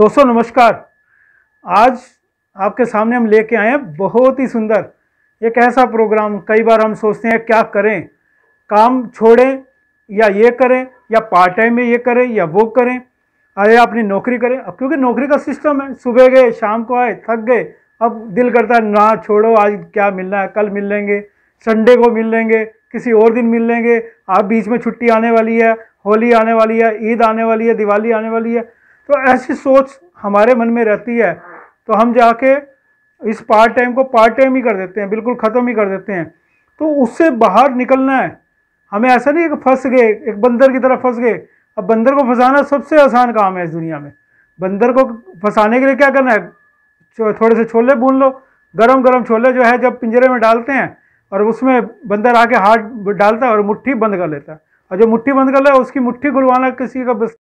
दोस्तों नमस्कार आज आपके सामने हम लेके आए हैं बहुत ही सुंदर एक ऐसा प्रोग्राम कई बार हम सोचते हैं क्या करें काम छोड़ें या ये करें या पार्ट टाइम में ये करें या वो करें अरे अपनी नौकरी करें अब क्योंकि नौकरी का सिस्टम है सुबह गए शाम को आए थक गए अब दिल करता है ना छोड़ो आज क्या मिलना है कल मिल लेंगे संडे को मिल लेंगे किसी और दिन मिल लेंगे आप बीच में छुट्टी आने वाली है होली आने वाली है ईद आने वाली है दिवाली आने वाली है तो ऐसी सोच हमारे मन में रहती है तो हम जाके इस पार्ट टाइम को पार्ट टाइम ही कर देते हैं बिल्कुल ख़त्म ही कर देते हैं तो उससे बाहर निकलना है हमें ऐसा नहीं है कि फंस गए एक बंदर की तरह फंस गए अब बंदर को फंसाना सबसे आसान काम है इस दुनिया में बंदर को फंसाने के लिए क्या करना है थोड़े से छोले भून लो गरम गरम छोले जो है जब पिंजरे में डालते हैं और उसमें बंदर आके हाथ डालता है और मुट्ठी बंद कर लेता है और जो मुट्ठी बंद कर ले उसकी मुट्ठी खुलवाना किसी का बस